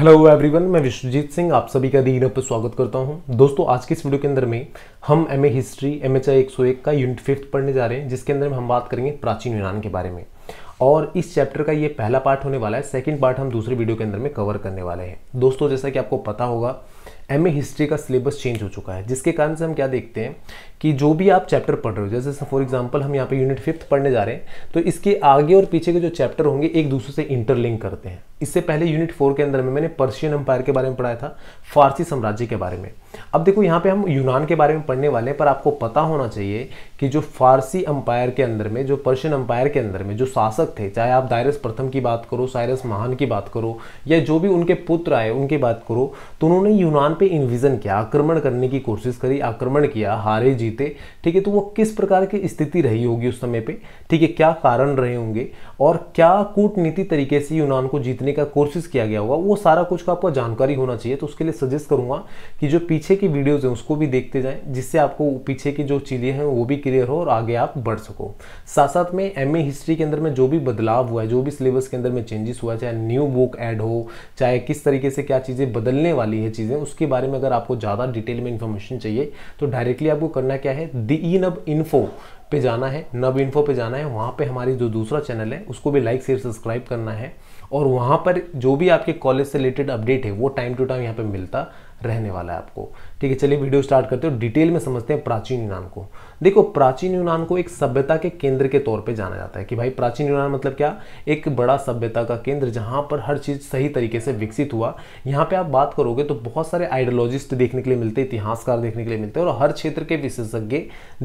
hello everyone मैं विश्वजीत सिंह आप सभी का दीन पर स्वागत करता हूं दोस्तों आज की इस वीडियो के अंदर में हम MA history M H I एक सौ एक का यूनिट फिफ्थ पढ़ने जा रहे हैं जिसके अंदर में हम बात करेंगे प्राचीन यूनान के बारे में और इस चैप्टर का ये पहला पार्ट होने वाला है सेकंड पार्ट हम दूसरे वीडियो के अंदर में कवर करने वाले हैं दोस्तों जैसा कि आपको पता होगा एम हिस्ट्री का सिलेबस चेंज हो चुका है जिसके कारण से हम क्या देखते हैं कि जो भी आप चैप्टर पढ़ रहे हो जैसे फॉर एग्जाम्पल हम यहाँ पे यूनिट फिफ्थ पढ़ने जा रहे हैं तो इसके आगे और पीछे के जो चैप्टर होंगे एक दूसरे से इंटरलिंक करते हैं इससे पहले यूनिट फोर के अंदर में मैंने पर्शियन अंपायर के बारे में पढ़ाया था फारसी साम्राज्य के बारे में अब देखो यहाँ पे हम यूनान के बारे में पढ़ने वाले हैं पर आपको पता होना चाहिए कि जो फारसी अंपायर के अंदर में जो पर्शियन अंपायर के अंदर में जो शासक थे चाहे आप दायरस प्रथम की बात करो साइरस महान की बात करो या जो भी उनके पुत्र आए उनकी बात करो तो उन्होंने यूनान पर इन्विजन किया आक्रमण करने की कोशिश करी आक्रमण किया हारे जी जीते ठीक है तो वो किस प्रकार की स्थिति रही होगी उस समय पे ठीक है क्या कारण रहे होंगे और क्या कूटनीति तरीके से यूनान को जीतने का कोशिश किया गया होगा वो सारा कुछ का आपको जानकारी होना चाहिए तो उसके लिए सजेस्ट करूंगा कि जो पीछे की वीडियोज़ हैं उसको भी देखते जाएँ जिससे आपको पीछे की जो चीज़ें हैं वो भी क्लियर हो और आगे आप बढ़ सको साथ साथ में एम हिस्ट्री के अंदर में जो भी बदलाव हुआ है जो भी सिलेबस के अंदर में चेंजेस हुआ चाहे न्यू बुक एड हो चाहे किस तरीके से क्या चीज़ें बदलने वाली है चीज़ें उसके बारे में अगर आपको ज़्यादा डिटेल में इंफॉर्मेशन चाहिए तो डायरेक्टली आपको करना क्या है दी नब इन्फो पे जाना है नब इन्फो पे जाना है वहाँ पे हमारी जो दूसरा चैनल है उसको भी लाइक शेयर सब्सक्राइब करना है और वहाँ पर जो भी आपके कॉलेज से रिलेटेड अपडेट है वो टाइम टू टाइम यहाँ पे मिलता रहने वाला है आपको ठीक है चलिए वीडियो स्टार्ट करते हो डिटेल में समझते हैं प्राचीन यूनान को देखो प्राचीन यूनान को एक सभ्यता के केंद्र के तौर पे जाना जाता है कि भाई प्राचीन यूनान मतलब क्या एक बड़ा सभ्यता का केंद्र जहाँ पर हर चीज़ सही तरीके से विकसित हुआ यहाँ पे आप बात करोगे तो बहुत सारे आइडियोलॉजिस्ट देखने के लिए मिलते इतिहासकार देखने के लिए मिलते हैं और हर क्षेत्र के विशेषज्ञ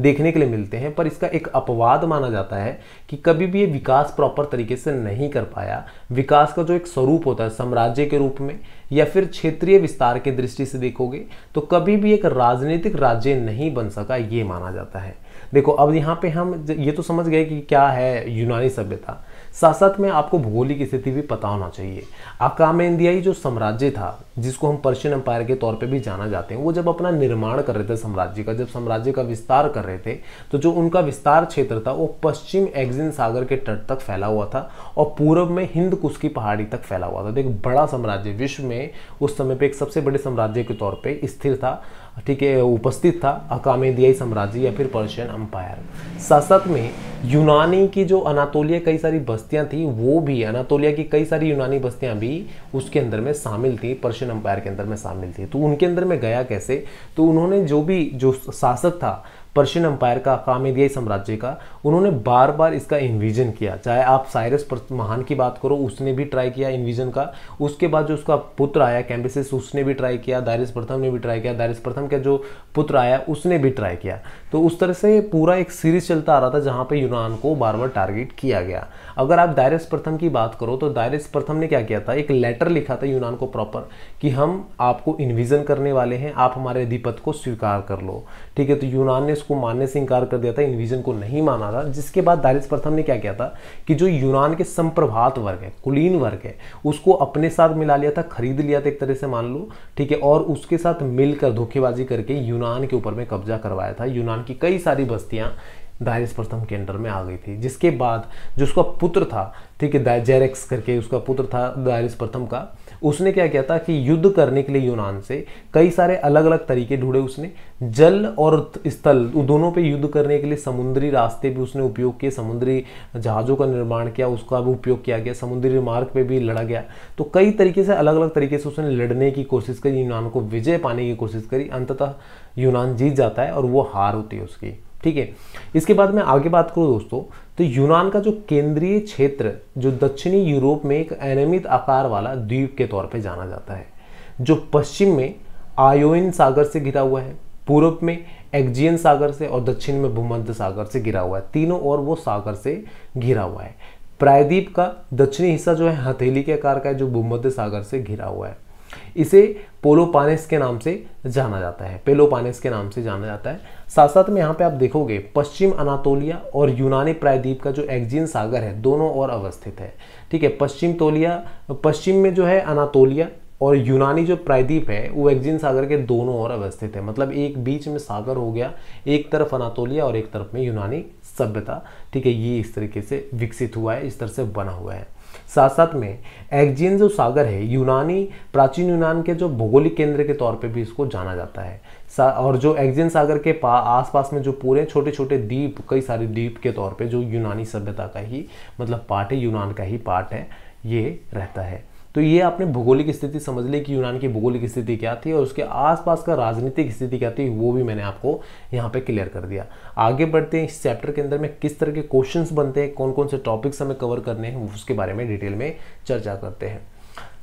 देखने के लिए मिलते हैं पर इसका एक अपवाद माना जाता है कि कभी भी ये विकास प्रॉपर तरीके से नहीं कर पाया विकास का जो एक स्वरूप होता है साम्राज्य के रूप में या फिर क्षेत्रीय विस्तार के दृष्टि से देखोगे तो कभी भी एक राजनीतिक राज्य नहीं बन सका ये माना जाता है देखो अब यहाँ पे हम ये तो समझ गए कि क्या है यूनानी सभ्यता साथ साथ में आपको भूगोलिक स्थिति भी पता होना चाहिए आपका में जो साम्राज्य था जिसको हम पर्शियन एम्पायर के तौर पे भी जाना जाते हैं वो जब अपना निर्माण कर रहे थे साम्राज्य का जब साम्राज्य का विस्तार कर रहे थे तो जो उनका विस्तार क्षेत्र था वो पश्चिम एग्जिन सागर के तट तक फैला हुआ था और पूर्व में हिंद कुश की पहाड़ी तक फैला हुआ था तो एक बड़ा साम्राज्य विश्व में उस समय पर एक सबसे बड़े साम्राज्य के तौर पर स्थिर था ठीक है उपस्थित था अकामेदियाई साम्राज्य या फिर पर्शियन अम्पायर साथ साथ में यूनानी की जो अनातोलिया कई सारी बस्तियां थी वो भी अनातोलिया की कई सारी यूनानी बस्तियां भी उसके अंदर में शामिल थी पर्शियन अम्पायर के अंदर में शामिल थी तो उनके अंदर में गया कैसे तो उन्होंने जो भी जो शासक था पर्शियन अंपायर का कामेदियाई साम्राज्य का उन्होंने बार बार इसका इन्विजन किया चाहे आप साइरस महान की बात करो उसने भी ट्राई किया इन्विजन का उसके बाद जो उसका पुत्र आया कैम्बिस उसने भी ट्राई किया दायरस प्रथम ने भी ट्राई किया दायरस प्रथम का जो पुत्र आया उसने भी ट्राई किया तो उस तरह से पूरा एक सीरीज चलता आ रहा था जहाँ पर यूनान को बार बार टारगेट किया गया अगर आप दायरस प्रथम की बात करो तो दायरस प्रथम ने क्या किया था एक लेटर लिखा था यूनान को प्रॉपर कि हम आपको इन्विजन करने वाले हैं आप हमारे अधिपत को स्वीकार कर लो ठीक है तो यूनान ने उसको मानने से इंकार कर दिया था इन्विजन को नहीं माना था जिसके बाद दारिस प्रथम ने क्या किया था कि जो यूनान के संप्रभात वर्ग है कुलीन वर्ग है उसको अपने साथ मिला लिया था खरीद लिया था एक तरह से मान लो ठीक है और उसके साथ मिलकर धोखेबाजी करके यूनान के ऊपर में कब्जा करवाया था यूनान की कई सारी बस्तियाँ दारिस प्रथम के अंडर में आ गई थी जिसके बाद जो उसका पुत्र था ठीक है जेरेक्स करके उसका पुत्र था दारिस प्रथम का उसने क्या किया था कि युद्ध करने के लिए यूनान से कई सारे अलग अलग तरीके ढूंढे उसने जल और स्थल दोनों पे युद्ध करने के लिए समुद्री रास्ते भी उसने उपयोग किए समुद्री जहाज़ों का निर्माण किया उसका भी उपयोग किया गया समुद्री मार्ग पे भी लड़ा गया तो कई तरीके से अलग अलग तरीके से उसने लड़ने की कोशिश करी यूनान को विजय पाने की कोशिश करी अंततः यूनान जीत जाता है और वो हार होती है उसकी ठीक है इसके बाद मैं आगे बात करूँ दोस्तों तो यूनान का जो केंद्रीय क्षेत्र जो दक्षिणी यूरोप में एक अनियमित आकार वाला द्वीप के तौर पर जाना जाता है जो पश्चिम में आयोइन सागर से घिरा हुआ है पूर्व में एग्जियन सागर से और दक्षिण में भूमध्य सागर से घिरा हुआ है तीनों और वो सागर से घिरा हुआ है प्रायद्वीप का दक्षिणी हिस्सा जो है हथेली के आकार का है जो भूमध्य सागर से घिरा हुआ है इसे पोलोपानेस के नाम से जाना जाता है पेलोपानेस के नाम से जाना जाता है साथ साथ में यहाँ पे आप देखोगे पश्चिम अनातोलिया और यूनानी प्रायद्वीप का जो एग्जीन सागर है दोनों और अवस्थित है ठीक है पश्चिम तोलिया पश्चिम में जो है अनातोलिया और यूनानी जो प्रायद्वीप है वो एक्जिन सागर के दोनों ओर अवस्थित है मतलब एक बीच में सागर हो गया एक तरफ अनातोलिया और एक तरफ में यूनानी सभ्यता ठीक है ये इस तरीके से विकसित हुआ है इस तरह से बना हुआ है साथ साथ में एग्जियन जो सागर है यूनानी प्राचीन यूनान के जो भौगोलिक केंद्र के तौर पे भी इसको जाना जाता है और जो एग्जियन सागर के पा आसपास में जो पूरे छोटे छोटे द्वीप कई सारे द्वीप के तौर पे जो यूनानी सभ्यता का ही मतलब पार्ट है यूनान का ही पार्ट है ये रहता है तो ये आपने भौगोलिक स्थिति समझ ली कि यूनान की भौगोलिक स्थिति क्या थी और उसके आसपास का राजनीतिक स्थिति क्या थी वो भी मैंने आपको यहाँ पे क्लियर कर दिया आगे बढ़ते हैं इस चैप्टर के अंदर में किस तरह के क्वेश्चन बनते हैं कौन कौन से टॉपिक्स हमें कवर करने हैं उसके बारे में डिटेल में चर्चा करते हैं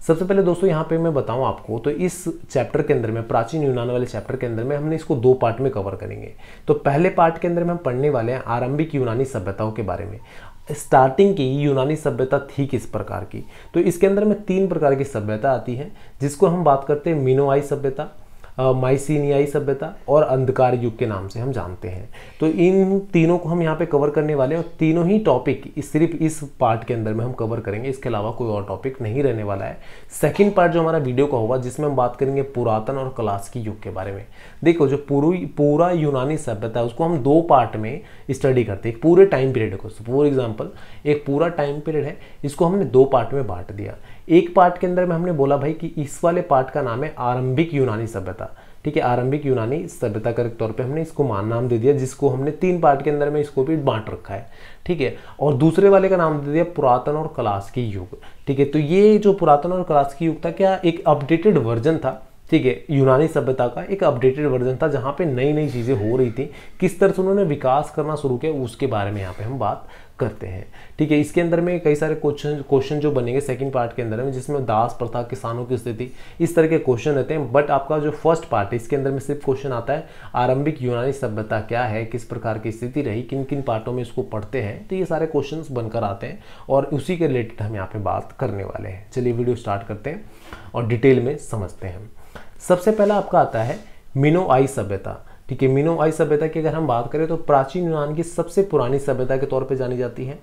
सबसे पहले दोस्तों यहाँ पे मैं बताऊँ आपको तो इस चैप्टर के अंदर में प्राचीन यूनान वाले चैप्टर के अंदर में हमने इसको दो पार्ट में कवर करेंगे तो पहले पार्ट के अंदर में हम पढ़ने वाले हैं आरंभिक यूनानी सभ्यताओं के बारे में स्टार्टिंग की यूनानी सभ्यता थी किस प्रकार की तो इसके अंदर में तीन प्रकार की सभ्यता आती है जिसको हम बात करते हैं मीनोआई सभ्यता माइसिनियाई सभ्यता और अंधकार युग के नाम से हम जानते हैं तो इन तीनों को हम यहाँ पे कवर करने वाले और तीनों ही टॉपिक सिर्फ इस पार्ट के अंदर में हम कवर करेंगे इसके अलावा कोई और टॉपिक नहीं रहने वाला है सेकेंड पार्ट जो हमारा वीडियो का होगा जिसमें हम बात करेंगे पुरातन और क्लासिकी युग के बारे में देखो जो पूरी पूरा यूनानी सभ्यता है उसको हम दो पार्ट में स्टडी करते हैं पूरे टाइम पीरियड को फॉर एग्जाम्पल एक पूरा टाइम पीरियड है इसको हमने दो पार्ट में बांट दिया एक पार्ट के अंदर में हमने बोला भाई कि इस वाले पार्ट का नाम है आरंभिक यूनानी सभ्यता ठीक है आरंभिक यूनानी सभ्यता के तौर पे हमने इसको मान नाम दे दिया जिसको हमने तीन पार्ट के अंदर में इसको भी बांट रखा है ठीक है और दूसरे वाले का नाम दे दिया पुरातन और कलास की युग ठीक है तो ये जो पुरातन और कलास की युग था क्या एक अपडेटेड वर्जन था ठीक है यूनानी सभ्यता का एक अपडेटेड वर्जन था जहाँ पे नई नई चीज़ें हो रही थी किस तरह से उन्होंने विकास करना शुरू किया उसके बारे में यहाँ पे हम बात करते हैं ठीक है इसके अंदर में कई सारे क्वेश्चन क्वेश्चन जो बनेंगे सेकंड पार्ट के अंदर में जिसमें दास प्रथा किसानों की स्थिति इस तरह के क्वेश्चन रहते हैं बट आपका जो फर्स्ट पार्ट है इसके अंदर में सिर्फ क्वेश्चन आता है आरंभिक यूनानी सभ्यता क्या है किस प्रकार की स्थिति रही किन किन पार्टों में इसको पढ़ते हैं तो ये सारे क्वेश्चन बनकर आते हैं और उसी के रिलेटेड हम यहाँ पर बात करने वाले हैं चलिए वीडियो स्टार्ट करते हैं और डिटेल में समझते हैं सबसे पहला आपका आता है मिनो आई सभ्यता ठीक है आई सभ्यता की अगर हम बात करें तो प्राचीन यूनान की सबसे पुरानी सभ्यता के तौर पर जानी जाती है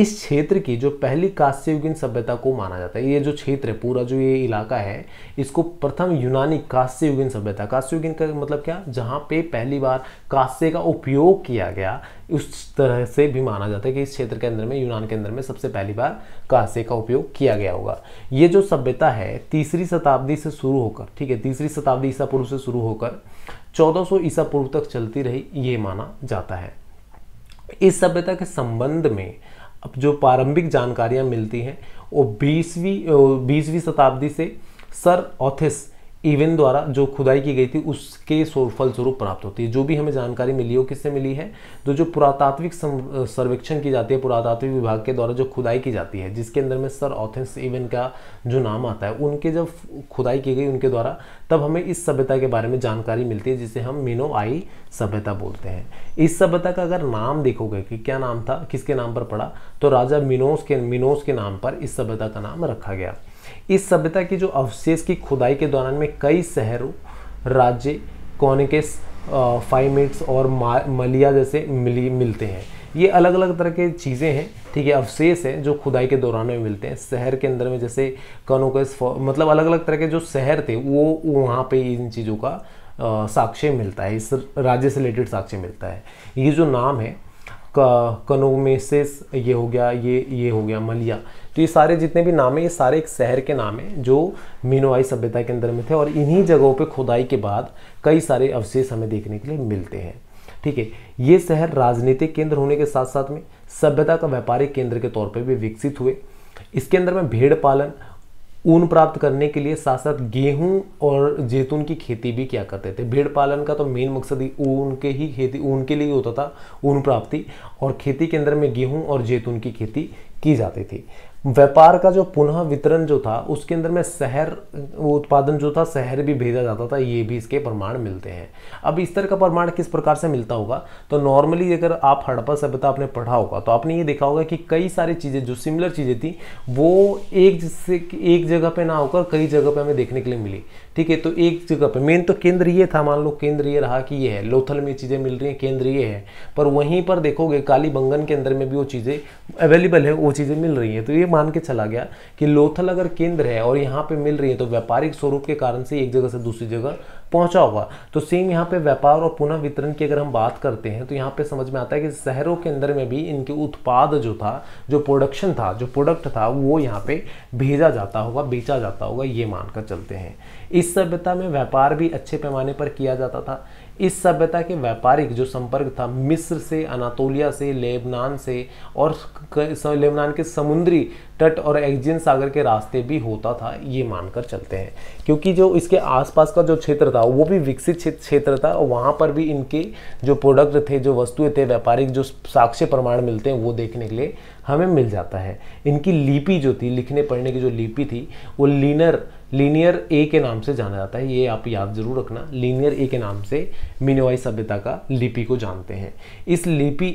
इस क्षेत्र की जो पहली कांस्ययुगीन सभ्यता को माना जाता है ये जो क्षेत्र है पूरा जो ये इलाका है इसको प्रथम यूनानी कांस्ययुगीन सभ्यता कांस्ययुगीन का मतलब क्या जहाँ पे पहली बार कांस्य का उपयोग किया गया उस तरह से भी माना जाता है कि इस क्षेत्र के अंदर में यूनान के अंदर में सबसे पहली बार कांस्य का उपयोग किया गया होगा ये जो सभ्यता है तीसरी शताब्दी से शुरू होकर ठीक है तीसरी शताब्दी ईसा पूर्व से शुरू होकर 1400 ईसा पूर्व तक चलती रही ये माना जाता है इस सभ्यता के संबंध में अब जो प्रारंभिक जानकारियां मिलती हैं वो बीसवीं बीसवीं शताब्दी से सर ऑथिस इवेंट द्वारा जो खुदाई की गई थी उसके सोफल स्वरूप प्राप्त होती है जो भी हमें जानकारी मिली हो किससे मिली है तो जो पुरातात्विक सर्वेक्षण की जाती है पुरातात्विक विभाग के द्वारा जो खुदाई की जाती है जिसके अंदर में सर ऑथेंस इवेंट का जो नाम आता है उनके जब खुदाई की गई उनके द्वारा तब हमें इस सभ्यता के बारे में जानकारी मिलती है जिसे हम मीनो आई सभ्यता बोलते हैं इस सभ्यता का अगर नाम देखोगे कि क्या नाम था किसके नाम पर पड़ा तो राजा मिनोस के मिनोस के नाम पर इस सभ्यता का नाम रखा गया इस सभ्यता की जो अवशेष की खुदाई के दौरान में कई शहरों राज्य कॉनिकेस फाइमिट्स और मलिया जैसे मिली मिलते हैं ये अलग अलग तरह के चीज़ें हैं ठीक है अवशेष हैं जो खुदाई के दौरान में मिलते हैं शहर के अंदर में जैसे कनोकस मतलब अलग अलग तरह के जो शहर थे वो वहाँ पे इन चीज़ों का साक्ष्य मिलता है इस राज्य से रिलेटेड साक्ष्य मिलता है ये जो नाम है कनोमेसिस ये हो गया ये ये हो गया मलिया तो ये सारे जितने भी नाम है ये सारे एक शहर के नाम हैं जो मीनोवाई सभ्यता के अंदर में थे और इन्हीं जगहों पर खुदाई के बाद कई सारे अवशेष हमें देखने के लिए मिलते हैं ठीक है ये शहर राजनीतिक केंद्र होने के साथ साथ में सभ्यता का व्यापारिक केंद्र के तौर पर भी विकसित हुए इसके अंदर में भेड़ पालन ऊन प्राप्त करने के लिए साथ साथ गेहूं और जैतून की खेती भी किया करते थे भेड़ पालन का तो मेन मकसद ही ऊन के ही खेती ऊन के लिए होता था ऊन प्राप्ति और खेती के अंदर में गेहूं और जैतून की खेती की जाती थी व्यापार का जो पुनः वितरण जो था उसके अंदर में शहर उत्पादन जो था शहर भी भेजा जाता था ये भी इसके प्रमाण मिलते हैं अब इस तरह का प्रमाण किस प्रकार से मिलता होगा तो नॉर्मली अगर आप हड़प्पा सभ्यता आपने पढ़ा होगा तो आपने ये देखा होगा कि कई सारी चीज़ें जो सिमिलर चीज़ें थी वो एक जिससे एक जगह पे ना होकर कई जगह पे हमें देखने के लिए मिली ठीक है तो एक जगह पर मेन तो केंद्र ये था मान लो केंद्र ये रहा कि ये है लोथल में चीज़ें मिल रही हैं केंद्र ये है पर वहीं पर देखोगे काली बंगन के अंदर में भी वो चीज़ें अवेलेबल है वो चीज़ें मिल रही हैं तो ये मान के चला गया कि लोथल अगर केंद्र है और यहाँ पर मिल रही है तो व्यापारिक स्वरूप के कारण से एक जगह से दूसरी जगह पहुंचा हुआ तो सेम यहाँ पे व्यापार और पुनः वितरण की अगर हम बात करते हैं तो यहाँ पे समझ में आता है कि शहरों के अंदर में भी इनके उत्पाद जो था जो प्रोडक्शन था जो प्रोडक्ट था वो यहाँ पे भेजा जाता होगा बेचा जाता होगा ये मानकर चलते हैं इस सभ्यता में व्यापार भी अच्छे पैमाने पर किया जाता था इस सभ्यता के व्यापारिक जो संपर्क था मिस्र से अनातोलिया से लेबनान से और लेबनान के समुद्री तट और एग्जियन सागर के रास्ते भी होता था ये मानकर चलते हैं क्योंकि जो इसके आसपास का जो क्षेत्र था वो भी विकसित क्षेत्र था और वहाँ पर भी इनके जो प्रोडक्ट थे जो वस्तुएं थे व्यापारिक जो साक्ष्य प्रमाण मिलते हैं वो देखने के लिए हमें मिल जाता है इनकी लिपि जो थी लिखने पढ़ने की जो लिपि थी वो लीनर लीनियर ए के नाम से जाना जाता है ये आप याद जरूर रखना लीनियर ए के नाम से मिनोवाई सभ्यता का लिपि को जानते हैं इस लिपि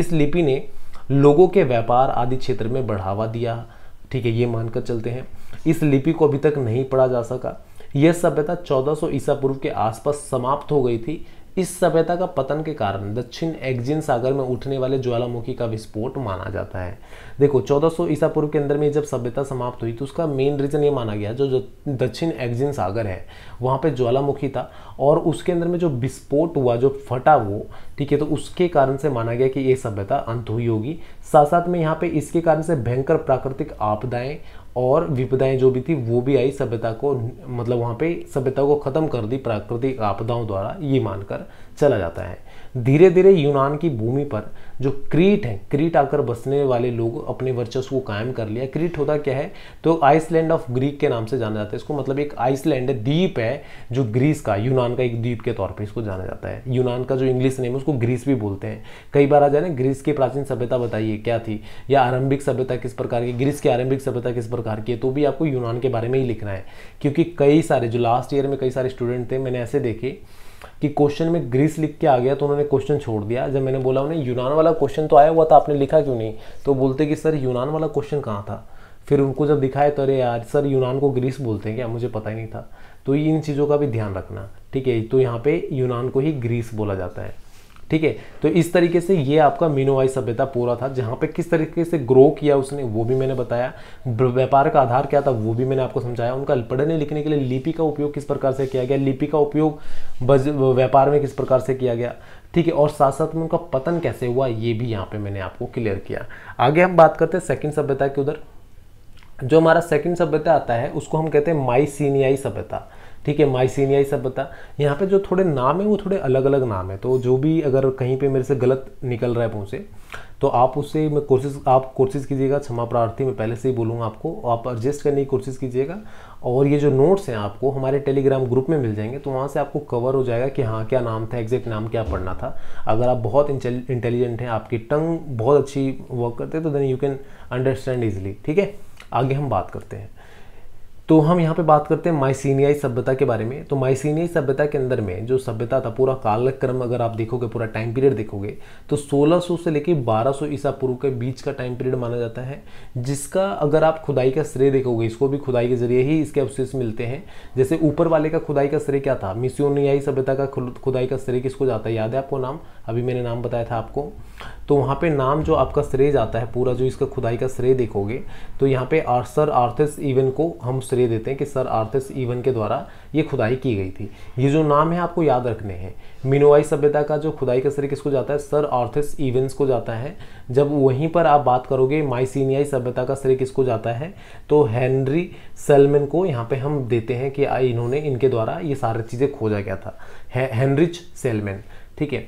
इस लिपि ने लोगों के व्यापार आदि क्षेत्र में बढ़ावा दिया ठीक है ये मानकर चलते हैं इस लिपि को अभी तक नहीं पढ़ा जा सका यह सभ्यता 1400 ईसा पूर्व के आसपास समाप्त हो गई थी इस सभ्यता का पतन के कारण दक्षिण एग्जिन सागर में उठने वाले ज्वालामुखी का विस्फोट माना जाता है देखो 1400 ईसा पूर्व के अंदर में जब सभ्यता समाप्त हुई तो उसका मेन रीजन ये माना गया जो दक्षिण एग्जिन सागर है वहाँ पे ज्वालामुखी था और उसके अंदर में जो विस्फोट हुआ जो फटा वो ठीक है तो उसके कारण से माना गया कि ये सभ्यता अंत हुई होगी साथ साथ में यहाँ पे इसके कारण से भयंकर प्राकृतिक आपदाएं और विपदाएं जो भी थी वो भी आई सभ्यता को मतलब वहाँ पे सभ्यता को ख़त्म कर दी प्राकृतिक आपदाओं द्वारा ये मानकर चला जाता है धीरे धीरे यूनान की भूमि पर जो क्रीट है क्रीट आकर बसने वाले लोग अपने वर्चस्व को कायम कर लिया क्रीट होता क्या है तो आइसलैंड ऑफ ग्रीक के नाम से जाना जाता है इसको मतलब एक आइसलैंड द्वीप है जो ग्रीस का यूनान का एक द्वीप के तौर पर इसको जाना जाता है यूनान का जो इंग्लिश नेम है उसको ग्रीस भी बोलते हैं कई बार आ जाए ना ग्रीस की प्राचीन सभ्यता बताइए क्या थी या आरंभिक सभ्यता किस प्रकार की ग्रीस की आरंभिक सभ्यता किस प्रकार की है तो भी आपको यूनान के बारे में ही लिखना है क्योंकि कई सारे जो लास्ट ईयर में कई सारे स्टूडेंट थे मैंने ऐसे देखे कि क्वेश्चन में ग्रीस लिख के आ गया तो उन्होंने क्वेश्चन छोड़ दिया जब मैंने बोला उन्हें यूनान वाला क्वेश्चन तो आया हुआ था आपने लिखा क्यों नहीं तो बोलते कि सर यूनान वाला क्वेश्चन कहाँ था फिर उनको जब दिखाया तो अरे यार सर यूनान को ग्रीस बोलते हैं क्या मुझे पता ही नहीं था तो इन चीज़ों का भी ध्यान रखना ठीक है तो यहाँ पे यूनान को ही ग्रीस बोला जाता है ठीक है तो इस तरीके से ये आपका मीनोवाई सभ्यता पूरा था जहाँ पे किस तरीके से ग्रो किया उसने वो भी मैंने बताया व्यापार का आधार क्या था वो भी मैंने आपको समझाया उनका पढ़ने लिखने के लिए लिपि का उपयोग किस प्रकार से किया गया लिपि का उपयोग व्यापार में किस प्रकार से किया गया ठीक है और साथ साथ में उनका पतन कैसे हुआ ये भी यहाँ पे मैंने आपको क्लियर किया आगे हम बात करते हैं सेकंड सभ्यता के उधर जो हमारा सेकेंड सभ्यता आता है उसको हम कहते हैं सीनियाई सभ्यता ठीक है माइसिनिया ये सब बता यहाँ पे जो थोड़े नाम है वो थोड़े अलग अलग नाम है तो जो भी अगर कहीं पे मेरे से गलत निकल रहा है पूछे तो आप उससे मैं कोशिश आप कोशिश कीजिएगा क्षमा प्रार्थी मैं पहले से ही बोलूँगा आपको आप एडजस्ट करने की कोशिश कीजिएगा और ये जो नोट्स हैं आपको हमारे टेलीग्राम ग्रुप में मिल जाएंगे तो वहाँ से आपको कवर हो जाएगा कि हाँ क्या नाम था एग्जैक्ट नाम क्या पढ़ना था अगर आप बहुत इंटेलिजेंट हैं आपकी टंग बहुत अच्छी वर्क करते हैं तो then you can understand easily ठीक है आगे हम बात करते हैं तो हम यहाँ पे बात करते हैं माइसीनियाई सभ्यता के बारे में तो माइसीनियाई सभ्यता के अंदर में जो सभ्यता था पूरा काल क्रम अगर आप देखोगे पूरा टाइम पीरियड देखोगे तो 1600 से लेकर 1200 ईसा पूर्व के बीच का टाइम पीरियड माना जाता है जिसका अगर आप खुदाई का श्रेय देखोगे इसको भी खुदाई के जरिए ही इसके अवशेष मिलते हैं जैसे ऊपर वाले का खुदाई का श्रेय क्या था मिसियोनियाई सभ्यता का खुदाई का श्रेय किसको जाता है याद है आपको नाम अभी मैंने नाम बताया था आपको तो वहाँ पे नाम जो आपका श्रेय जाता है पूरा जो इसका खुदाई का श्रेय देखोगे तो यहाँ पे आर सर आर्थिस इवन को हम श्रेय देते हैं कि सर आर्थिस इवन के द्वारा ये खुदाई की गई थी ये जो नाम है आपको याद रखने हैं मिनोवाई सभ्यता का जो खुदाई का श्रेय किसको जाता है सर आर्थिस इवेंस को जाता है जब वहीं पर आप बात करोगे माइसिनियाई सभ्यता का श्रेय किसको जाता है तो हैंनरी सेलमेन को यहाँ पर हम देते हैं कि इन्होंने इनके द्वारा ये सारी चीज़ें खोजा गया था हैंनरिच हेनरिच ठीक है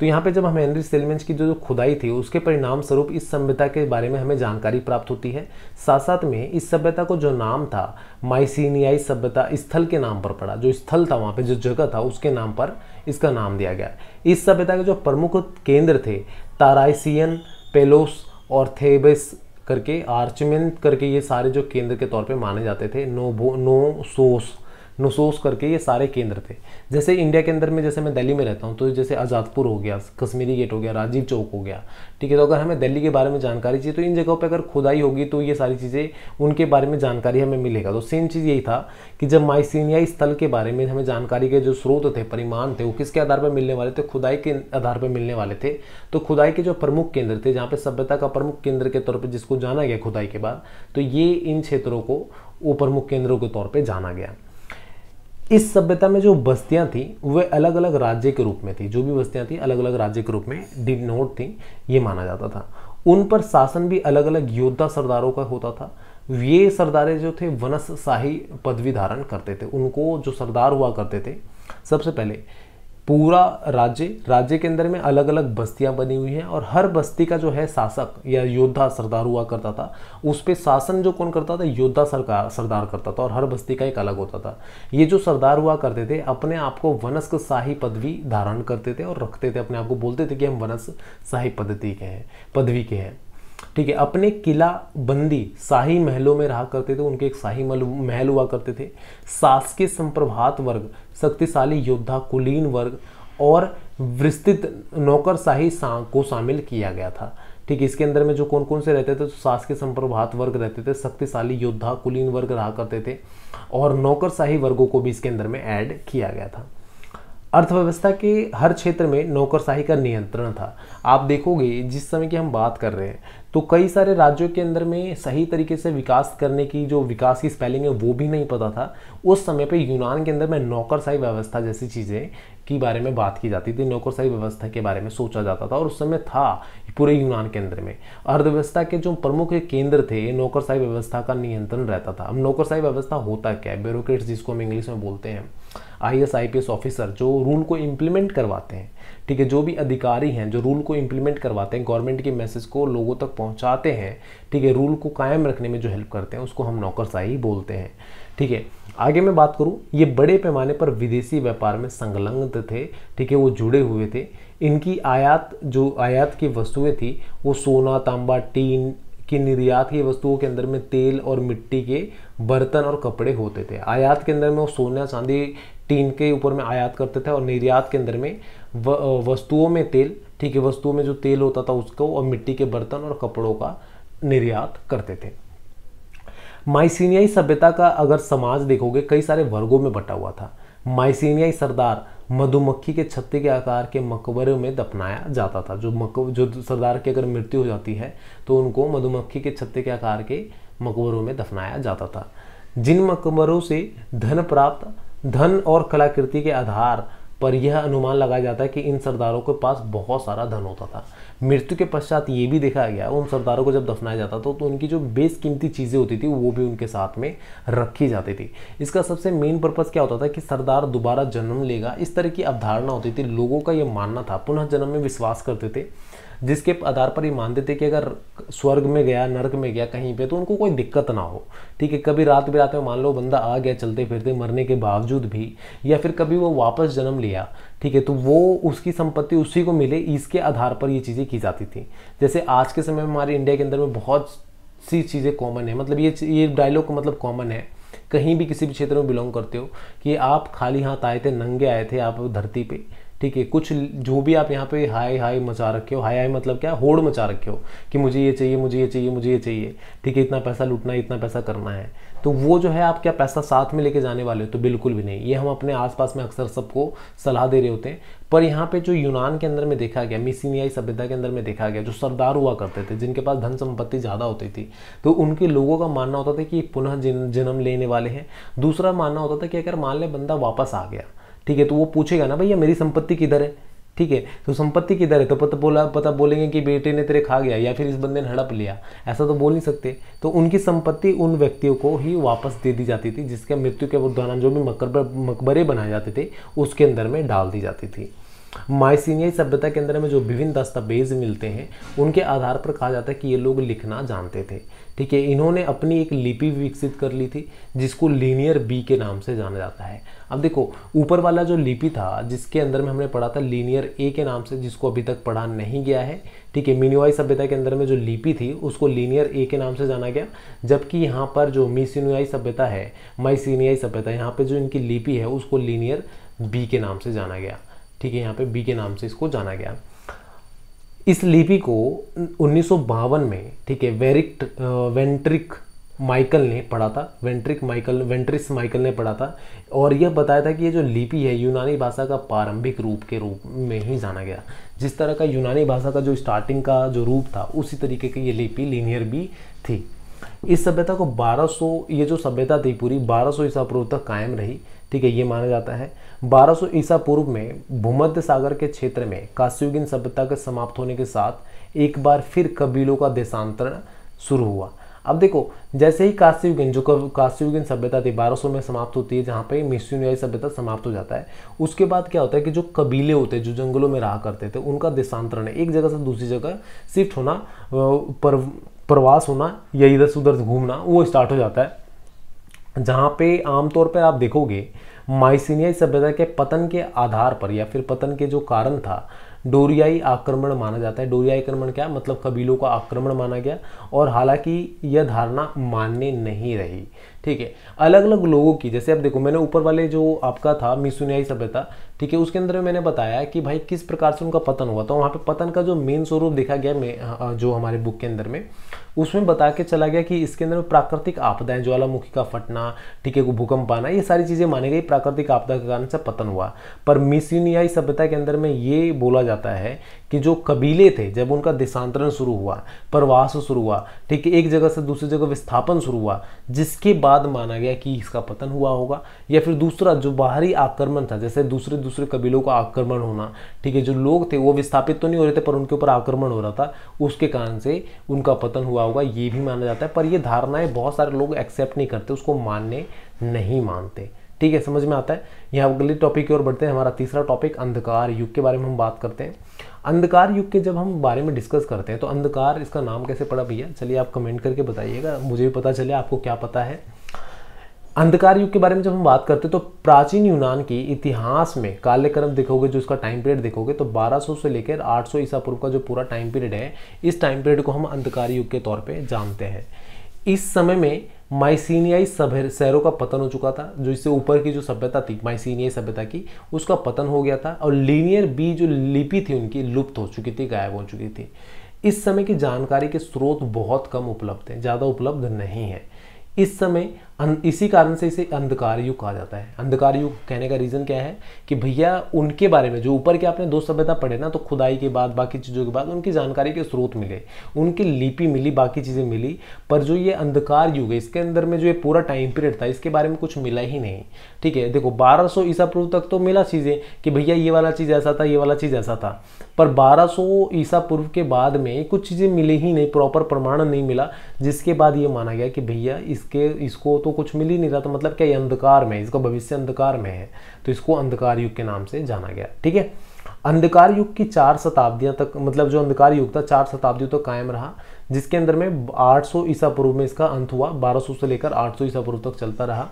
तो यहाँ पे जब हम हेनरी सेलमेंस की जो जो खुदाई थी उसके परिणाम स्वरूप इस सभ्यता के बारे में हमें जानकारी प्राप्त होती है साथ साथ में इस सभ्यता को जो नाम था माइसिनियाई सभ्यता स्थल के नाम पर पड़ा जो स्थल था वहाँ पे जो जगह था उसके नाम पर इसका नाम दिया गया इस सभ्यता के जो प्रमुख केंद्र थे ताराइसियन पेलोस और थेबेस करके आर्चमेंट करके ये सारे जो केंद्र के तौर पर माने जाते थे नोबो नोसोस नसोस करके ये सारे केंद्र थे जैसे इंडिया के अंदर में जैसे मैं दिल्ली में रहता हूँ तो जैसे आज़ादपुर हो गया कश्मीरी गेट हो गया राजीव चौक हो गया ठीक है तो अगर हमें दिल्ली के बारे में जानकारी चाहिए तो इन जगहों पर अगर खुदाई होगी तो ये सारी चीज़ें उनके बारे में जानकारी हमें मिलेगा तो सेम चीज़ यही था कि जब माइसिनियाई स्थल के बारे में हमें जानकारी के जो स्रोत थे परिमाण थे वो किसके आधार पर मिलने वाले थे खुदाई के आधार पर मिलने वाले थे तो खुदाई के जो प्रमुख केंद्र थे जहाँ पर सभ्यता का प्रमुख केंद्र के तौर पर जिसको जाना गया खुदाई के बाद तो ये इन क्षेत्रों को वो प्रमुख केंद्रों के तौर पर जाना गया इस सभ्यता में जो बस्तियां थी वे अलग अलग राज्य के रूप में थी जो भी बस्तियां थी अलग अलग राज्य के रूप में डिनोट थी ये माना जाता था उन पर शासन भी अलग अलग योद्धा सरदारों का होता था ये सरदारे जो थे वनस शाही पदवी धारण करते थे उनको जो सरदार हुआ करते थे सबसे पहले पूरा राज्य राज्य के अंदर में अलग अलग बस्तियां बनी हुई हैं और हर बस्ती का जो है शासक या योद्धा सरदार हुआ करता था उस पर शासन जो कौन करता था योद्धा सरकार सरदार करता था और हर बस्ती का एक अलग होता था ये जो सरदार हुआ करते थे अपने आप को वनस्क शाही पदवी धारण करते थे और रखते थे अपने आप को बोलते थे कि हम वनस्क शाही पद्धति के हैं पदवी के हैं ठीक है अपने किला बंदी शाही महलों में रहा करते थे उनके एक शाही महल हुआ करते थे शासकीय संप्रभात वर्ग शक्तिशाली योद्धा कुलीन वर्ग और विस्तृत नौकरशाही सा, को शामिल किया गया था ठीक इसके अंदर में जो कौन कौन से रहते थे तो शासकीय संप्रभात वर्ग रहते थे शक्तिशाली योद्धा कुलीन वर्ग रहा करते थे और नौकरशाही वर्गों को भी इसके अंदर में ऐड किया गया था अर्थव्यवस्था के हर क्षेत्र में नौकरशाही का नियंत्रण था आप देखोगे जिस समय की हम बात कर रहे हैं तो कई सारे राज्यों के अंदर में सही तरीके से विकास करने की जो विकास की स्पेलिंग है वो भी नहीं पता था उस समय पे यूनान के अंदर में नौकरशाही व्यवस्था जैसी चीज़ें के बारे में बात की जाती थी नौकरशाही व्यवस्था के बारे में सोचा जाता था और उस समय था पूरे यूनान के अंदर में अर्थव्यवस्था के जो प्रमुख केंद्र थे नौकरशाही व्यवस्था का नियंत्रण रहता था अब नौकरशाही व्यवस्था होता क्या है ब्यूरोक्रेट्स जिसको हम इंग्लिश में बोलते हैं आई एस आई ऑफिसर जो रूल को इम्प्लीमेंट करवाते हैं ठीक है जो भी अधिकारी हैं जो रूल को इम्प्लीमेंट करवाते हैं गवर्नमेंट के मैसेज को लोगों तक पहुंचाते हैं ठीक है रूल को कायम रखने में जो हेल्प करते हैं उसको हम नौकरशाही बोलते हैं ठीक है आगे मैं बात करूं ये बड़े पैमाने पर विदेशी व्यापार में संलग्न थे ठीक है वो जुड़े हुए थे इनकी आयात जो आयात की वस्तुएं थी वो सोना तांबा टीन की निर्यात की वस्तुओं के अंदर में तेल और मिट्टी के बर्तन और कपड़े होते थे आयात के अंदर में वो सोना चांदी टीन के ऊपर में आयात करते थे और निर्यात के अंदर में वस्तुओं में तेल ठीक है वस्तुओं में जो तेल होता था उसको और मिट्टी के बर्तन और कपड़ों का निर्यात करते थे माइसीनियाई सभ्यता का अगर समाज देखोगे कई सारे वर्गों में बटा हुआ था माइसिनियाई सरदार मधुमक्खी के छत्ते के आकार के मकबरे में दफनाया जाता था जो मक जो सरदार की अगर मृत्यु हो जाती है तो उनको मधुमक्खी के छत्ते के आकार के मकबरों में दफनाया जाता था जिन मकबरों से धन प्राप्त धन और कलाकृति के आधार पर यह अनुमान लगाया जाता है कि इन सरदारों के पास बहुत सारा धन होता था मृत्यु के पश्चात ये भी देखा गया उन सरदारों को जब दफनाया जाता था तो उनकी जो बेसकीमती चीज़ें होती थी वो भी उनके साथ में रखी जाती थी इसका सबसे मेन पर्पज़ क्या होता था कि सरदार दोबारा जन्म लेगा इस तरह की अवधारणा होती थी लोगों का ये मानना था पुनः जन्म में विश्वास करते थे जिसके आधार पर ये मानते थे कि अगर स्वर्ग में गया नर्क में गया कहीं पे तो उनको कोई दिक्कत ना हो ठीक है कभी रात बिरात में मान लो बंदा आ गया चलते फिरते मरने के बावजूद भी या फिर कभी वो वापस जन्म लिया ठीक है तो वो उसकी संपत्ति उसी को मिले इसके आधार पर ये चीज़ें की जाती थी जैसे आज के समय में हमारे इंडिया के अंदर में बहुत सी चीज़ें कॉमन है मतलब ये ये डायलॉग मतलब कॉमन है कहीं भी किसी भी क्षेत्र में बिलोंग करते हो कि आप खाली हाथ आए थे नंगे आए थे आप धरती पे ठीक है कुछ जो भी आप यहाँ पे हाय हाई मचा रखे हो हाई हाय मतलब क्या होड़ मचा रखे हो कि मुझे ये चाहिए मुझे ये चाहिए मुझे ये चाहिए ठीक है इतना पैसा लूटना है इतना पैसा करना है तो वो जो है आप क्या पैसा साथ में लेके जाने वाले हो तो बिल्कुल भी नहीं ये हम अपने आसपास में अक्सर सबको सलाह दे रहे होते हैं पर यहाँ पे जो यूनान के अंदर में देखा गया मिसिनियाई सभ्यता के अंदर में देखा गया जो सरदार हुआ करते थे जिनके पास धन संपत्ति ज़्यादा होती थी तो उनके लोगों का मानना होता था कि पुनः जन्म लेने वाले हैं दूसरा मानना होता था कि अगर मान लें बंदा वापस आ गया ठीक है तो वो पूछेगा ना भैया मेरी संपत्ति किधर है ठीक है तो संपत्ति किधर है तो पता बोला पता बोलेंगे कि बेटे ने तेरे खा गया या फिर इस बंदे ने हड़प लिया ऐसा तो बोल नहीं सकते तो उनकी संपत्ति उन व्यक्तियों को ही वापस दे दी जाती थी जिसके मृत्यु के दौरान जो भी मकर मकबरे बनाए जाते थे उसके अंदर में डाल दी जाती थी माइसिनियाई सभ्यता के अंदर में जो विभिन्न दस्तावेज मिलते हैं उनके आधार पर कहा जाता है कि ये लोग लिखना जानते थे ठीक है इन्होंने अपनी एक लिपि विकसित कर ली थी जिसको लीनियर बी के नाम से जाना जाता है अब देखो ऊपर वाला जो लिपि था जिसके अंदर में हमने पढ़ा था लीनियर ए के नाम से जिसको अभी तक पढ़ा नहीं गया है ठीक है मिनुआई सभ्यता के अंदर में जो लिपि थी उसको लीनियर ए के नाम से जाना गया जबकि यहाँ पर जो मिसिनुआई सभ्यता है माइसिनियाई सभ्यता यहाँ पर जो इनकी लिपि है उसको लीनियर बी के नाम से जाना गया ठीक है यहाँ पे बी के नाम से इसको जाना गया इस लिपि को उन्नीस में ठीक है वेरिक्ट वेंट्रिक माइकल ने पढ़ा था वेंट्रिक माइकल वेंट्रिस माइकल ने पढ़ा था और यह बताया था कि ये जो लिपि है यूनानी भाषा का प्रारंभिक रूप के रूप में ही जाना गया जिस तरह का यूनानी भाषा का जो स्टार्टिंग का जो रूप था उसी तरीके की ये लिपि लीनियर भी थी इस सभ्यता को 1200 ये जो सभ्यता थी पूरी 1200 सौ ईसा पूर्व तक कायम रही ठीक है ये माना जाता है 1200 ईसा पूर्व में भूमध्य सागर के क्षेत्र में काश्युगिन सभ्यता के समाप्त होने के साथ एक बार फिर कबीलों का देशांतरण शुरू हुआ अब देखो जैसे ही काश्युगिन जो काश्युगिन सभ्यता थी 1200 में समाप्त होती है जहाँ पे मिश्रनुयायी सभ्यता समाप्त हो जाता है उसके बाद क्या होता है कि जो कबीले होते जो जंगलों में रहा करते थे उनका देशांतरण एक जगह से दूसरी जगह शिफ्ट होना पर प्रवास होना या इधर से उधर घूमना वो स्टार्ट हो जाता है जहाँ पे आमतौर पर आप देखोगे माइसिनियाई सभ्यता के पतन के आधार पर या फिर पतन के जो कारण था डोरियाई आक्रमण माना जाता है डोरियाई आक्रमण क्या मतलब कबीलों का आक्रमण माना गया और हालांकि यह धारणा मान्य नहीं रही ठीक है अलग अलग लोगों की जैसे आप देखो मैंने ऊपर वाले जो आपका था मिसुनियाई सभ्यता ठीक है उसके अंदर में मैंने बताया कि भाई किस प्रकार से उनका पतन हुआ था वहाँ पे पतन का जो मेन स्वरूप देखा गया मैं हाँ, हाँ, जो हमारे बुक के अंदर में उसमें बता के चला गया कि इसके अंदर में प्राकृतिक आपदाएं ज्वालामुखी का फटना ठीक है भूकंप आना ये सारी चीज़ें मानी गई प्राकृतिक आपदा के कारण से पतन हुआ पर मिसुनियाई सभ्यता के अंदर में ये बोला जाता है कि जो कबीले थे जब उनका देशांतरण शुरू हुआ प्रवास शुरू हुआ ठीक है एक जगह से दूसरी जगह विस्थापन शुरू हुआ जिसके बाद माना गया कि इसका पतन हुआ होगा या फिर दूसरा जो बाहरी आक्रमण था जैसे दूसरे दूसरे कबीलों का आक्रमण होना ठीक है जो लोग थे वो विस्थापित तो नहीं हो रहे थे पर उनके ऊपर आक्रमण हो रहा था उसके कारण से उनका पतन हुआ होगा ये भी माना जाता है पर ये धारणाएं बहुत सारे लोग एक्सेप्ट नहीं करते उसको मानने नहीं मानते ठीक है समझ में आता है यहाँ अगले टॉपिक की ओर बढ़ते हैं हमारा तीसरा टॉपिक अंधकार युग के बारे में हम बात करते हैं अंधकार युग के जब हम बारे में डिस्कस करते हैं तो अंधकार इसका नाम कैसे पड़ा भैया चलिए आप कमेंट करके बताइएगा मुझे भी पता चले आपको क्या पता है अंधकार युग के बारे में जब हम बात करते हैं तो प्राचीन यूनान की इतिहास में काल्यक्रम देखोगे जो इसका टाइम पीरियड देखोगे तो 1200 से लेकर 800 ईसा पूर्व का जो पूरा टाइम पीरियड है इस टाइम पीरियड को हम अंधकार युग के तौर पे जानते हैं इस समय में माइसीनियाई सभ्य शहरों का पतन हो चुका था जो इससे ऊपर की जो सभ्यता थी माइसीनियाई सभ्यता की उसका पतन हो गया था और लीनियर बी जो लिपि थी उनकी लुप्त हो चुकी थी गायब हो चुकी थी इस समय की जानकारी के स्रोत बहुत कम उपलब्ध हैं ज़्यादा उपलब्ध नहीं है इस समय इसी कारण से इसे अंधकार युग कहा जाता है अंधकार युग कहने का रीज़न क्या है कि भैया उनके बारे में जो ऊपर के आपने दो सभ्यता पढ़े ना तो खुदाई के बाद बाकी चीज़ों के बाद उनकी जानकारी के स्रोत मिले उनकी लिपि मिली बाकी चीज़ें मिली पर जो ये अंधकार युग है इसके अंदर में जो ये पूरा टाइम पीरियड था इसके बारे में कुछ मिला ही नहीं ठीक है देखो बारह सौ ईसा पूर्व तक तो मिला चीज़ें कि भैया ये वाला चीज़ ऐसा था ये वाला चीज़ ऐसा था पर बारह सौ ईसा पूर्व के बाद में कुछ चीज़ें मिली ही नहीं प्रॉपर प्रमाण नहीं मिला जिसके बाद ये माना गया कि भैया इसके इसको तो कुछ मिल ही नहीं रहा तो मतलब क्या ये अंधकार में इसका भविष्य अंधकार में है तो इसको अंधकार युग के नाम से जाना गया ठीक है अंधकार युग की चार शताब्दियां तक मतलब जो अंधकार युग था चार शताब्दियों तक तो कायम रहा जिसके अंदर में 800 ईसा पूर्व में इसका अंत हुआ 1200 से लेकर 800 ईसा पूर्व तक चलता रहा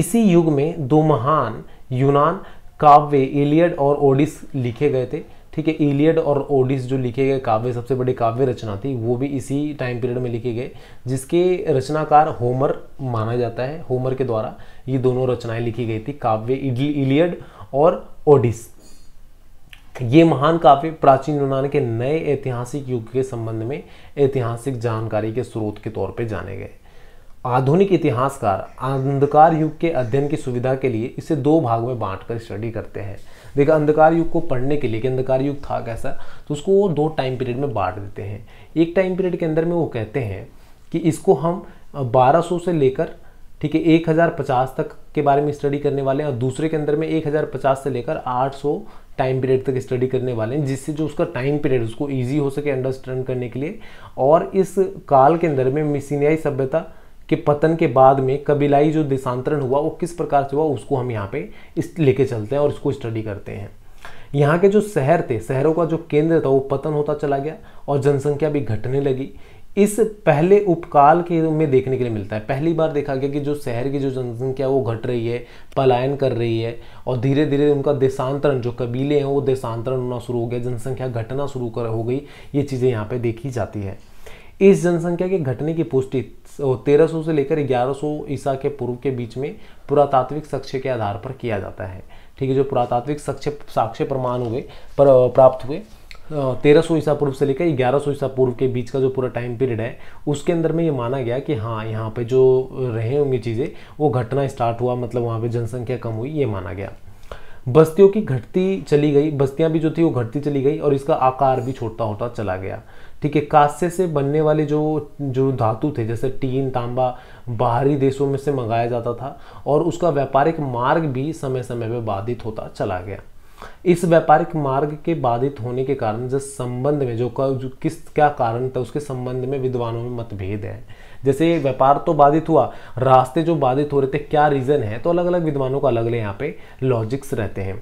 इसी युग में दो महान यूनान काव्य एलियड और ओडिस लिखे गए थे ठीक है इलियड और ओडिस जो लिखे गए काव्य सबसे बड़ी काव्य रचना थी वो भी इसी टाइम पीरियड में लिखे गए जिसके रचनाकार होमर माना जाता है होमर के द्वारा ये दोनों रचनाएं लिखी गई थी काव्य इलियड और ओडिस ये महान काव्य प्राचीन यूनान के नए ऐतिहासिक युग के संबंध में ऐतिहासिक जानकारी के स्रोत के तौर पर जाने गए आधुनिक इतिहासकार अंधकार युग के अध्ययन की सुविधा के लिए इसे दो भाग में बांटकर स्टडी करते हैं देखा अंधकार युग को पढ़ने के लिए कि अंधकार युग था कैसा तो उसको वो दो टाइम पीरियड में बांट देते हैं एक टाइम पीरियड के अंदर में वो कहते हैं कि इसको हम 1200 से लेकर ठीक है 1050 तक के बारे में स्टडी करने वाले हैं और दूसरे के अंदर में 1050 से लेकर 800 टाइम पीरियड तक स्टडी करने वाले हैं जिससे जो उसका टाइम पीरियड उसको ईजी हो सके अंडरस्टैंड करने के लिए और इस काल के अंदर में मिसिनियाई सभ्यता के पतन के बाद में कबीलाई जो देशांतरण हुआ वो किस प्रकार से हुआ उसको हम यहाँ पे इस लेके चलते हैं और इसको स्टडी करते हैं यहाँ के जो शहर थे शहरों का जो केंद्र था वो पतन होता चला गया और जनसंख्या भी घटने लगी इस पहले उपकाल के में देखने के लिए मिलता है पहली बार देखा गया कि जो शहर की जो जनसंख्या वो घट रही है पलायन कर रही है और धीरे धीरे उनका देशांतरण जो कबीले हैं वो देशांतरण होना शुरू हो गया जनसंख्या घटना शुरू कर हो गई ये चीज़ें यहाँ पे देखी जाती है इस जनसंख्या के घटने की पुष्टि तेरह सौ से लेकर ग्यारह सौ ईसा के पूर्व के बीच में पुरातात्विक साक्ष्य के आधार पर किया जाता है ठीक है जो पुरातात्विक साक्ष्य साक्ष्य प्रमाण हुए पर प्राप्त हुए तेरह सौ ईसा पूर्व से लेकर ग्यारह सौ ईसा पूर्व के बीच का जो पूरा टाइम पीरियड है उसके अंदर में ये माना गया कि हाँ यहाँ पे जो रहे होंगे चीज़ें वो घटना स्टार्ट हुआ मतलब वहाँ पे जनसंख्या कम हुई ये माना गया बस्तियों की घटती चली गई बस्तियाँ भी जो थी वो घटती चली गई और इसका आकार भी छोटा होता चला गया ठीक है कांस्य से बनने वाले जो जो धातु थे जैसे टीन तांबा बाहरी देशों में से मंगाया जाता था और उसका व्यापारिक मार्ग भी समय समय पर बाधित होता चला गया इस व्यापारिक मार्ग के बाधित होने के कारण जिस संबंध में जो, का, जो किस क्या कारण था उसके संबंध में विद्वानों में मतभेद है जैसे व्यापार तो बाधित हुआ रास्ते जो बाधित हो रहे थे क्या रीज़न है तो अलग अलग विद्वानों का अलग अलग यहाँ पे लॉजिक्स रहते हैं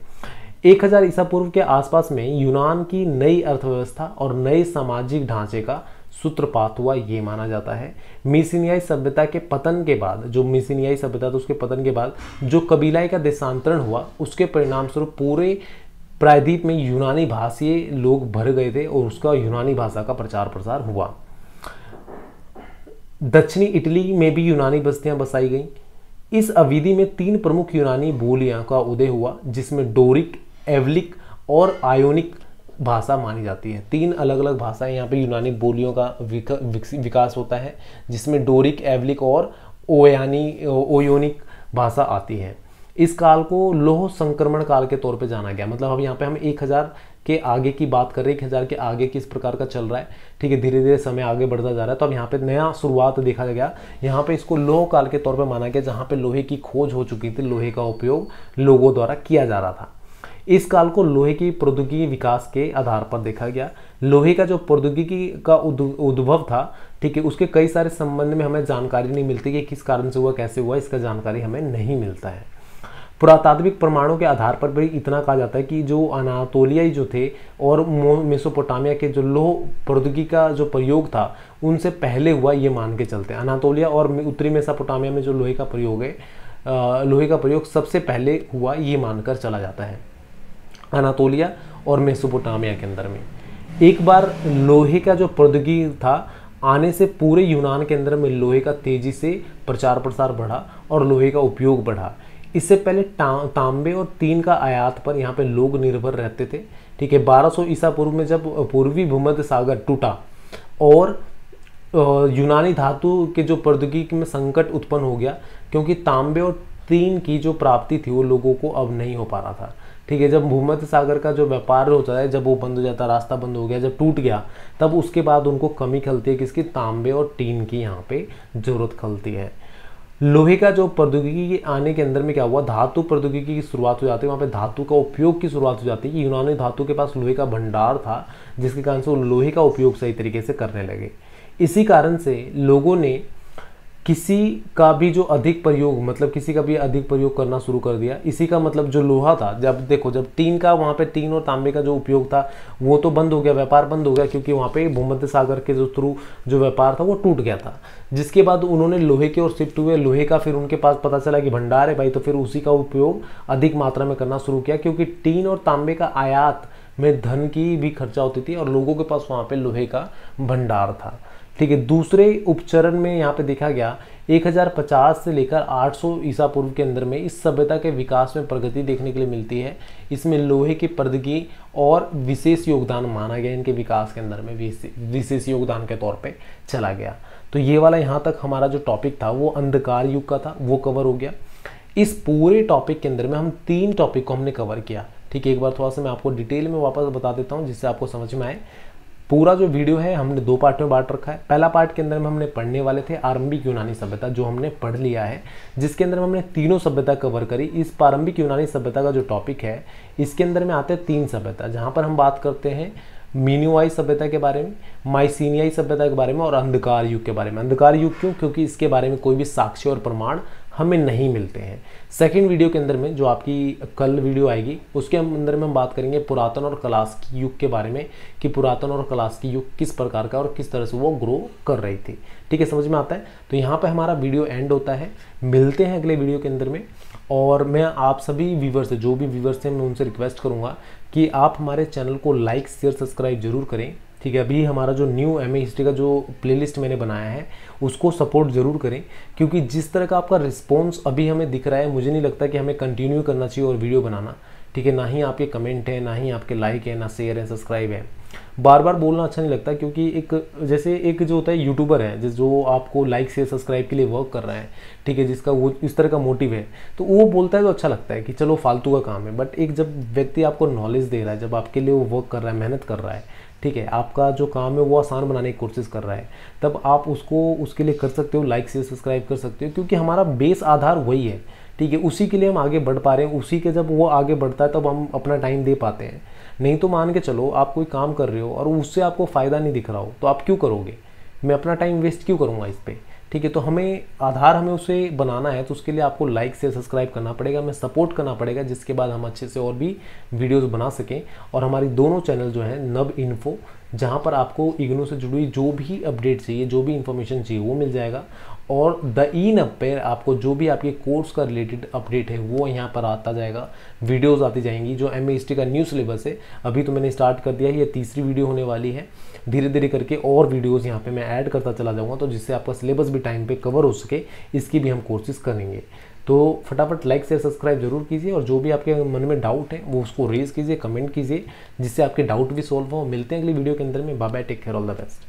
एक हजार ईसा पूर्व के आसपास में यूनान की नई अर्थव्यवस्था और नए सामाजिक ढांचे का सूत्रपात हुआ ये माना जाता है मिसिनियाई सभ्यता के पतन के बाद जो मिसिनियाई सभ्यता था उसके पतन के बाद जो कबीलाई का देशांतरण हुआ उसके परिणाम स्वरूप पूरे प्रायद्वीप में यूनानी भाषीय लोग भर गए थे और उसका यूनानी भाषा का प्रचार प्रसार हुआ दक्षिणी इटली में भी यूनानी बस्तियां बसाई गईं इस अवधि में तीन प्रमुख यूनानी बोलियां का उदय हुआ जिसमें डोरिक एवलिक और आयोनिक भाषा मानी जाती है तीन अलग अलग भाषाएं यहाँ पे यूनानी बोलियों का विक, विक, विकास होता है जिसमें डोरिक एवलिक और ओयानी ओयोनिक भाषा आती है इस काल को लोह संक्रमण काल के तौर पे जाना गया मतलब अब यहाँ पे हम एक हज़ार के आगे की बात कर रहे हैं एक हज़ार के आगे किस प्रकार का चल रहा है ठीक है धीरे धीरे समय आगे बढ़ता जा रहा है तो अब यहाँ पे नया शुरुआत देखा गया यहाँ पे इसको लोह काल के तौर पे माना गया जहाँ पे लोहे की खोज हो चुकी थी लोहे का उपयोग लोगों द्वारा किया जा रहा था इस काल को लोहे की प्रौद्योगिकी विकास के आधार पर देखा गया लोहे का जो प्रौद्योगिकी का उद्भव था ठीक है उसके कई सारे संबंध में हमें जानकारी नहीं मिलती कि किस कारण से हुआ कैसे हुआ इसका जानकारी हमें नहीं मिलता है पुरातात्विक प्रमाणों के आधार पर भी इतना कहा जाता है कि जो अनातोलियाई जो थे और मेसोपोटामिया के जो लोह प्रौद्योगिकी का जो प्रयोग था उनसे पहले हुआ ये मान के चलते अनातोलिया और उत्तरी मेसोपोटामिया में जो लोहे का प्रयोग है लोहे का प्रयोग सबसे पहले हुआ ये मानकर चला जाता है अनातोलिया और मेसोपोटामिया के अंदर में एक बार लोहे का जो प्रौद्योगिकी था आने से पूरे यूनान के अंदर में लोहे का तेज़ी से प्रचार प्रसार बढ़ा और लोहे का उपयोग बढ़ा इससे पहले तांबे और तीन का आयात पर यहाँ पे लोग निर्भर रहते थे ठीक है 1200 ईसा पूर्व में जब पूर्वी भूमध्य सागर टूटा और यूनानी धातु के जो प्रौद्योगिकी में संकट उत्पन्न हो गया क्योंकि तांबे और तीन की जो प्राप्ति थी वो लोगों को अब नहीं हो पा रहा था ठीक है जब भूमध्य सागर का जो व्यापार होता है जब वो बंद हो जाता है रास्ता बंद हो गया जब टूट गया तब उसके बाद उनको कमी खलती है किसकी तांबे और टीन की यहाँ पे ज़रूरत खलती है लोहे का जो प्रौद्योगिकी के आने के अंदर में क्या हुआ धातु प्रौद्योगिकी की शुरुआत हो जाती है वहाँ पे धातु का उपयोग की शुरुआत हो जाती है कि यूनानी धातु के पास लोहे का भंडार था जिसके कारण से वो लोहे का उपयोग सही तरीके से करने लगे इसी कारण से लोगों ने किसी का भी जो अधिक प्रयोग मतलब किसी का भी अधिक प्रयोग करना शुरू कर दिया इसी का मतलब जो लोहा था जब देखो जब टीन का वहाँ पे टीन और तांबे का जो उपयोग था वो तो बंद हो गया व्यापार बंद हो गया क्योंकि वहाँ पे भूमध्य सागर के जो थ्रू जो व्यापार था वो टूट गया था जिसके बाद उन्होंने लोहे के ओर शिफ्ट हुए लोहे का फिर उनके पास पता चला कि भंडार है भाई तो फिर उसी का उपयोग अधिक मात्रा में करना शुरू किया क्योंकि टीन और तांबे का आयात में धन की भी खर्चा होती थी और लोगों के पास वहाँ पर लोहे का भंडार था ठीक है दूसरे उपचरण में यहाँ पे देखा गया 1050 से लेकर 800 ईसा पूर्व के अंदर में इस सभ्यता के विकास में प्रगति देखने के लिए मिलती है इसमें लोहे की पर्दगी और विशेष योगदान माना गया इनके विकास के अंदर में विशेष योगदान के तौर पे चला गया तो ये वाला यहाँ तक हमारा जो टॉपिक था वो अंधकार युग का था वो कवर हो गया इस पूरे टॉपिक के अंदर में हम तीन टॉपिक को हमने कवर किया ठीक है एक बार थोड़ा सा मैं आपको डिटेल में वापस बता देता हूँ जिससे आपको समझ में आए पूरा जो वीडियो है हमने दो पार्ट में बांट रखा है पहला पार्ट के अंदर में हमने पढ़ने वाले थे आरंभिक यूनानी सभ्यता जो हमने पढ़ लिया है जिसके अंदर में हमने तीनों सभ्यता कवर करी इस प्रारंभिक यूनानी सभ्यता का जो टॉपिक है इसके अंदर में आते हैं तीन सभ्यता जहाँ पर हम बात करते हैं मीनुआई सभ्यता के बारे में माइसिनियाई सभ्यता के बारे में और अंधकार युग के बारे में अंधकार युग क्यों क्योंकि इसके बारे में कोई भी साक्ष्य और प्रमाण हमें नहीं मिलते हैं सेकेंड वीडियो के अंदर में जो आपकी कल वीडियो आएगी उसके अंदर में हम बात करेंगे पुरातन और क्लास युग के बारे में कि पुरातन और क्लास युग किस प्रकार का और किस तरह से वो ग्रो कर रही थी ठीक है समझ में आता है तो यहाँ पर हमारा वीडियो एंड होता है मिलते हैं अगले वीडियो के अंदर में और मैं आप सभी व्यूवर्स जो भी व्यूवर्स हैं मैं उनसे रिक्वेस्ट करूँगा कि आप हमारे चैनल को लाइक शेयर सब्सक्राइब जरूर करें ठीक है अभी हमारा जो न्यू एम हिस्ट्री का जो प्लेलिस्ट मैंने बनाया है उसको सपोर्ट ज़रूर करें क्योंकि जिस तरह का आपका रिस्पॉन्स अभी हमें दिख रहा है मुझे नहीं लगता कि हमें कंटिन्यू करना चाहिए और वीडियो बनाना ठीक है ना ही आपके कमेंट है ना ही आपके लाइक है ना शेयर है सब्सक्राइब है बार बार बोलना अच्छा नहीं लगता क्योंकि एक जैसे एक जो होता है यूट्यूबर है जो आपको लाइक शेयर सब्सक्राइब के लिए वर्क कर रहा है ठीक है जिसका वो इस तरह का मोटिव है तो वो बोलता है तो अच्छा लगता है कि चलो फालतू का काम है बट एक जब व्यक्ति आपको नॉलेज दे रहा है जब आपके लिए वो वर्क कर रहा है मेहनत कर रहा है ठीक है आपका जो काम है वो आसान बनाने की कोशिश कर रहा है तब आप उसको उसके लिए कर सकते हो लाइक से सब्सक्राइब कर सकते हो क्योंकि हमारा बेस आधार वही है ठीक है उसी के लिए हम आगे बढ़ पा रहे हैं उसी के जब वो आगे बढ़ता है तब हम अपना टाइम दे पाते हैं नहीं तो मान के चलो आप कोई काम कर रहे हो और उससे आपको फ़ायदा नहीं दिख रहा हो तो आप क्यों करोगे मैं अपना टाइम वेस्ट क्यों करूँगा इस पर ठीक है तो हमें आधार हमें उसे बनाना है तो उसके लिए आपको लाइक से सब्सक्राइब करना पड़ेगा हमें सपोर्ट करना पड़ेगा जिसके बाद हम अच्छे से और भी वीडियोस बना सकें और हमारी दोनों चैनल जो हैं नब इन्फो जहाँ पर आपको इग्नो से जुड़ी जो भी अपडेट चाहिए जो भी इन्फॉर्मेशन चाहिए वो मिल जाएगा और द इन अप पर आपको जो भी आपके कोर्स का रिलेटेड अपडेट है वो यहाँ पर आता जाएगा वीडियोज़ आती जाएंगी जो एम का न्यू सिलेबस है अभी तो मैंने स्टार्ट कर दिया है ये तीसरी वीडियो होने वाली है धीरे धीरे करके और वीडियोस यहाँ पे मैं ऐड करता चला जाऊँगा तो जिससे आपका सिलेबस भी टाइम पे कवर हो सके इसकी भी हम कोशिश करेंगे तो फटाफट लाइक शेयर सब्सक्राइब जरूर कीजिए और जो भी आपके मन में डाउट है वो उसको रेज कीजिए कमेंट कीजिए जिससे आपके डाउट भी सॉल्व हो मिलते हैं अगली वीडियो के अंदर में bye bye take care all the best